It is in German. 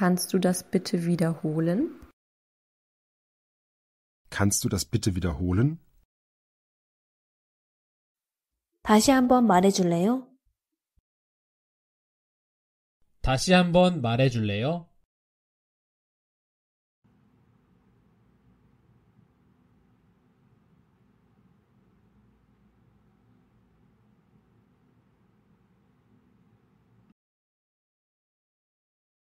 Kannst du das bitte wiederholen? Kannst du das bitte wiederholen? 다시 한번 말해 줄래요? 다시 한번 말해 줄래요?